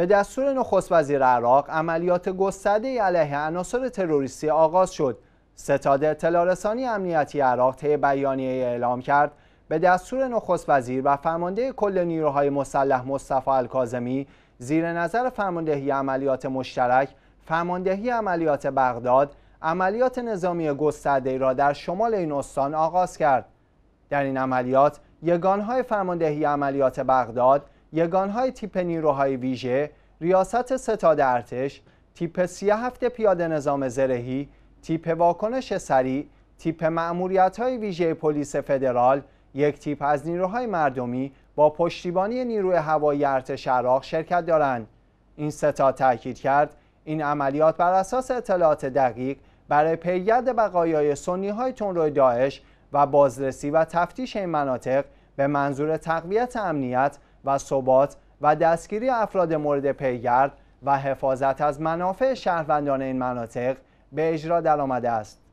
به دستور نخست وزیر عراق عملیات گسترده علیه عناصر تروریستی آغاز شد. ستاد اطلاع امنیتی عراق طی بیانیه اعلام کرد به دستور نخست وزیر و فرمانده کل نیروهای مسلح مصطفی الکاظمی زیر نظر فرماندهی عملیات مشترک فرماندهی عملیات بغداد عملیات نظامی گسترده را در شمال این استان آغاز کرد در این عملیات یگانهای فرماندهی عملیات بغداد یگانهای تیپ نیروهای ویژه ریاست ستاد ارتش تیپ هفته پیاده نظام زرهی تیپ واکنش سریع تیپ معمولیت های ویژه پلیس فدرال یک تیپ از نیروهای مردمی با پشتیبانی نیروی هوایی ارتش عراق شرکت دارند این ستاد تاکید کرد این عملیات بر اساس اطلاعات دقیق برای پیگرد بقایای سنی های تنروی داعش و بازرسی و تفتیش این مناطق به منظور تقویت امنیت و ثبات و دستگیری افراد مورد پیگرد و حفاظت از منافع شهروندان این مناطق به اجرا درآمده است